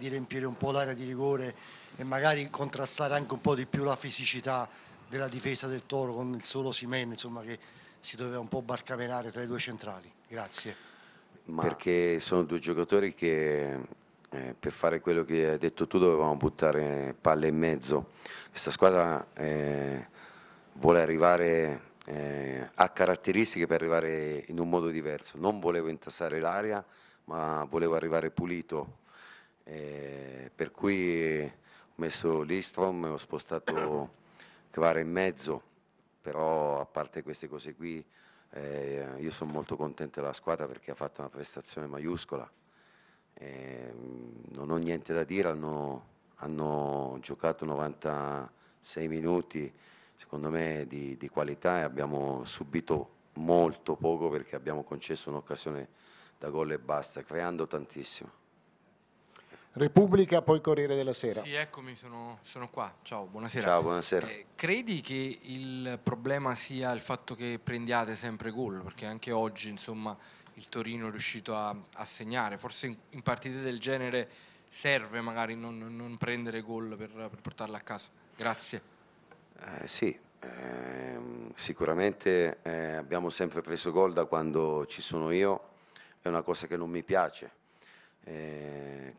di riempire un po' l'area di rigore e magari contrastare anche un po' di più la fisicità della difesa del Toro con il solo Simen insomma, che si doveva un po' barcamenare tra i due centrali. Grazie. Ma... Perché sono due giocatori che eh, per fare quello che hai detto tu dovevamo buttare palle in mezzo. Questa squadra eh, vuole arrivare, eh, ha caratteristiche per arrivare in un modo diverso. Non volevo intassare l'aria, ma volevo arrivare pulito eh, per cui ho messo l'Istrom e ho spostato Kvara in mezzo, però a parte queste cose qui eh, io sono molto contento della squadra perché ha fatto una prestazione maiuscola, eh, non ho niente da dire, hanno, hanno giocato 96 minuti secondo me di, di, qualità e abbiamo subito molto poco perché abbiamo concesso un'occasione da gol e basta, creando tantissimo. Repubblica, poi Corriere della Sera. Sì, eccomi, sono, sono qua. Ciao, buonasera. Ciao, buonasera. Eh, credi che il problema sia il fatto che prendiate sempre gol? Perché anche oggi, insomma, il Torino è riuscito a, a segnare. Forse in, in, partite del genere serve magari non, non prendere gol per, per, portarla a casa. Grazie. Eh, sì, ehm, eh, sicuramente abbiamo sempre preso gol da quando ci sono io. È una cosa che non mi piace. Eh,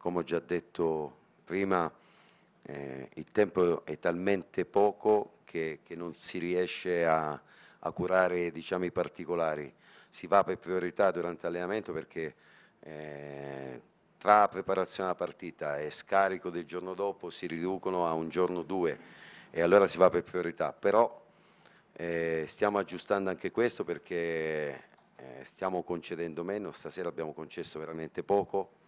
come ho già detto prima, eh, il tempo è talmente poco che, che non si riesce a, a curare diciamo, i particolari. Si va per priorità durante l'allenamento perché eh, tra preparazione alla partita e scarico del giorno dopo si riducono a un giorno o due e allora si va per priorità. Però eh, stiamo aggiustando anche questo perché eh, stiamo concedendo meno, stasera abbiamo concesso veramente poco,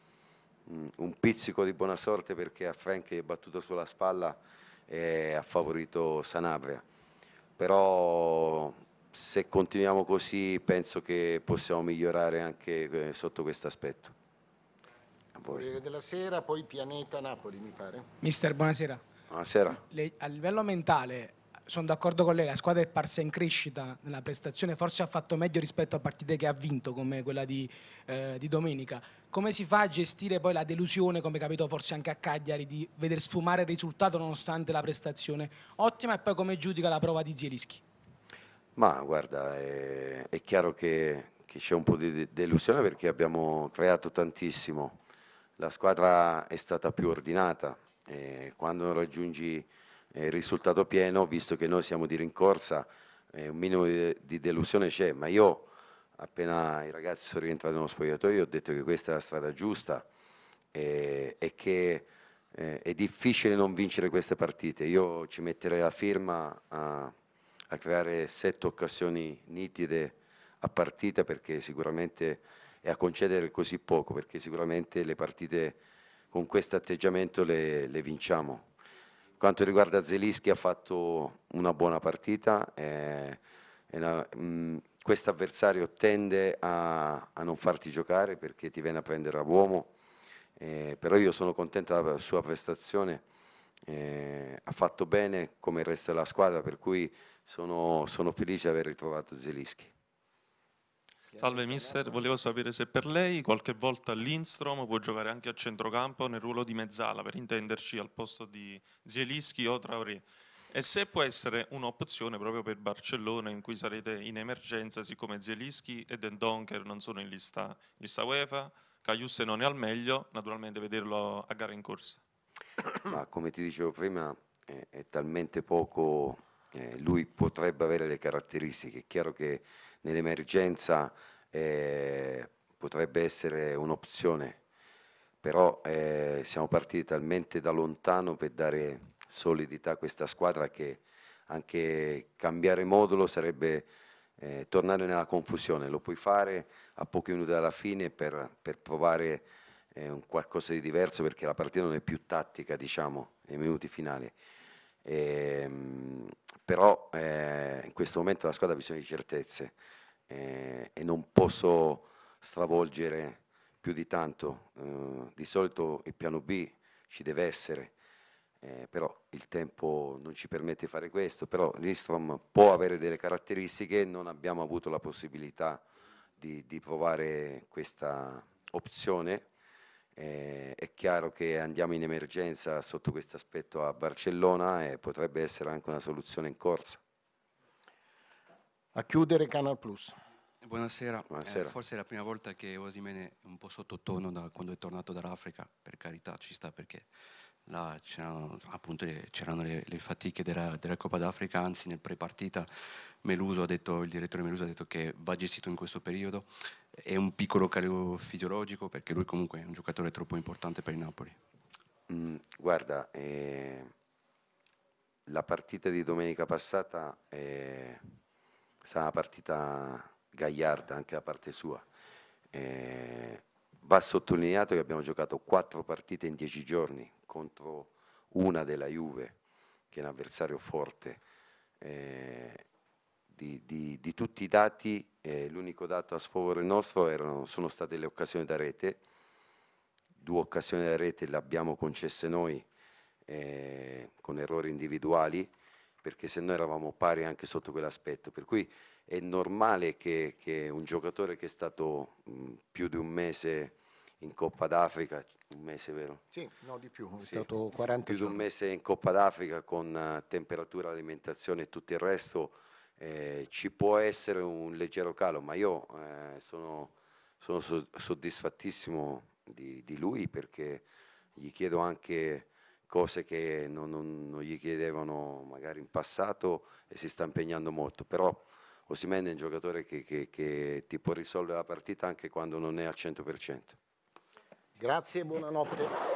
un pizzico di buona sorte perché a Frank è battuto sulla spalla e ha favorito Sanabria. Però se continuiamo così penso che possiamo migliorare anche eh, sotto questo aspetto. Corriere della Sera, poi Pianeta Napoli mi pare. Mister, buonasera. Buonasera. Le, a livello mentale sono d'accordo con lei, la squadra è parsa in crescita nella prestazione, forse ha fatto meglio rispetto a partite che ha vinto come quella di, eh, di domenica. Come si fa a gestire poi la delusione, come capito forse anche a Cagliari, di vedere sfumare il risultato nonostante la prestazione ottima e poi come giudica la prova di Zierischi? Ma guarda, è, è chiaro che, che c'è un po' di delusione perché abbiamo creato tantissimo, la squadra è stata più ordinata, eh, quando raggiungi il risultato pieno, visto che noi siamo di rincorsa, eh, un minimo di, di delusione c'è, ma io appena i ragazzi sono rientrati nello spogliatoio ho detto che questa è la strada giusta e, e che eh, è difficile non vincere queste partite. Io ci metterei la firma a, a creare sette occasioni nitide a partita perché sicuramente e a concedere così poco perché sicuramente le partite con questo atteggiamento le, le vinciamo quanto riguarda Zelischi ha fatto una buona partita, eh, questo avversario tende a, a, non farti giocare perché ti viene a prendere a uomo, eh, però io sono contento della sua prestazione, eh, ha fatto bene come il resto della squadra, per cui sono, sono felice di aver ritrovato Zelischi. Salve mister, volevo sapere se per lei qualche volta Lindstrom può giocare anche a centrocampo nel ruolo di mezzala, per intenderci al posto di Zielischi o Traoré. E se può essere un'opzione proprio per Barcellona in cui sarete in emergenza siccome Zielischi e Den Donker non sono in lista, lista UEFA, Cagliusse non è al meglio, naturalmente vederlo a gara in corsa. Ma come ti dicevo prima è, è talmente poco, eh, lui potrebbe avere le caratteristiche, è chiaro che nell'emergenza eh, potrebbe essere un'opzione, però eh, siamo partiti talmente da lontano per dare solidità a questa squadra che anche cambiare modulo sarebbe eh, tornare nella confusione, lo puoi fare a pochi minuti dalla fine per, per provare eh, un qualcosa di diverso perché la partita non è più tattica diciamo nei minuti finali Ehm, però eh, in questo momento la squadra ha bisogno di certezze eh, e non posso stravolgere più di tanto. Eh, di solito il piano B ci deve essere, eh, però il tempo non ci permette di fare questo, però l'Istrom può avere delle caratteristiche, non abbiamo avuto la possibilità di, di provare questa opzione eh, è chiaro che andiamo in emergenza sotto questo aspetto a Barcellona e potrebbe essere anche una soluzione in corsa. A chiudere Canal Plus. Buonasera, Buonasera. Eh, forse è la prima volta che Osimene è un po' sottotono da quando è tornato dall'Africa, per carità ci sta perché là c'erano, le, le, le fatiche della, della Coppa d'Africa, anzi nel pre-partita Meluso ha detto, il direttore Meluso ha detto che va gestito in questo periodo è un piccolo calo fisiologico perché lui comunque è un giocatore troppo importante per il Napoli? Mm, guarda, eh, la partita di domenica passata è eh, stata una partita gagliarda anche da parte sua. Eh, va sottolineato che abbiamo giocato quattro partite in dieci giorni contro una della Juve, che è un avversario forte. Eh, di, di, di tutti i dati eh, l'unico dato a sfavore nostro erano, sono state le occasioni da rete, due occasioni da rete le abbiamo concesse noi eh, con errori individuali, perché se no eravamo pari anche sotto quell'aspetto. Per cui è normale che, che un giocatore che è stato mh, più di un mese in Coppa d'Africa, un mese vero? Sì, no di più, sì. è stato 40 Più giorni. di un mese in Coppa d'Africa con uh, temperatura, alimentazione e tutto il resto, eh, ci può essere un leggero calo, ma io eh, sono, sono, soddisfattissimo di, di, lui perché gli chiedo anche cose che non, non, non, gli chiedevano magari in passato e si sta impegnando molto, però Osimene è un giocatore che, che, che ti può risolvere la partita anche quando non è al 100%. Grazie e buonanotte.